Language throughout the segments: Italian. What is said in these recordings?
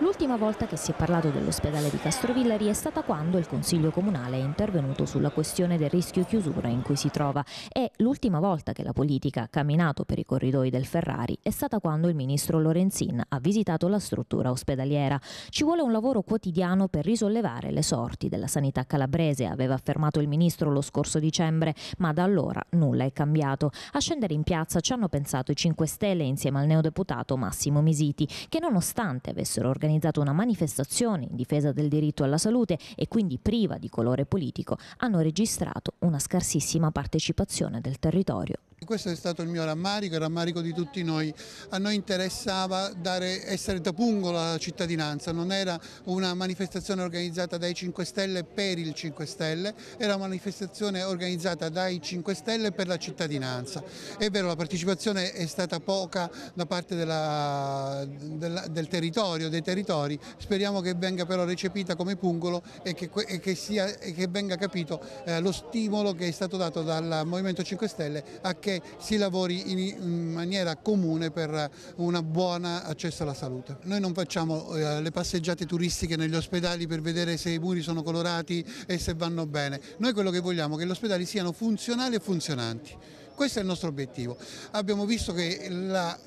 L'ultima volta che si è parlato dell'ospedale di Castrovillari è stata quando il Consiglio Comunale è intervenuto sulla questione del rischio chiusura in cui si trova e l'ultima volta che la politica ha camminato per i corridoi del Ferrari è stata quando il ministro Lorenzin ha visitato la struttura ospedaliera. Ci vuole un lavoro quotidiano per risollevare le sorti della sanità calabrese, aveva affermato il ministro lo scorso dicembre, ma da allora nulla è cambiato. A scendere in piazza ci hanno pensato i 5 Stelle insieme al neodeputato Massimo Misiti, che nonostante avessero organizzato organizzato una manifestazione in difesa del diritto alla salute e quindi priva di colore politico, hanno registrato una scarsissima partecipazione del territorio. Questo è stato il mio rammarico, il rammarico di tutti noi. A noi interessava dare, essere pungolo alla cittadinanza, non era una manifestazione organizzata dai 5 Stelle per il 5 Stelle, era una manifestazione organizzata dai 5 Stelle per la cittadinanza. È vero, la partecipazione è stata poca da parte della, della, del territorio, dei territori, speriamo che venga però recepita come pungolo e che, e che, sia, e che venga capito eh, lo stimolo che è stato dato dal Movimento 5 Stelle a che affinché si lavori in, in maniera comune per un buon accesso alla salute. Noi non facciamo eh, le passeggiate turistiche negli ospedali per vedere se i muri sono colorati e se vanno bene. Noi quello che vogliamo è che gli ospedali siano funzionali e funzionanti. Questo è il nostro obiettivo. Abbiamo visto che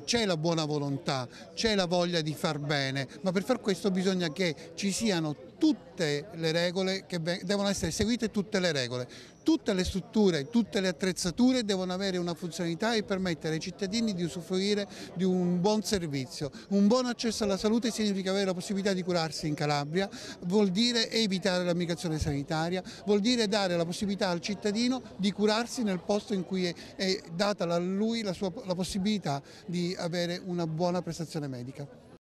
c'è la buona volontà, c'è la voglia di far bene, ma per far questo bisogna che ci siano tutte le regole che devono essere seguite tutte le regole, tutte le strutture, tutte le attrezzature devono avere una funzionalità e permettere ai cittadini di usufruire di un buon servizio. Un buon accesso alla salute significa avere la possibilità di curarsi in Calabria, vuol dire evitare la migrazione sanitaria, vuol dire dare la possibilità al cittadino di curarsi nel posto in cui è, data a lui la, sua, la possibilità di avere una buona prestazione medica.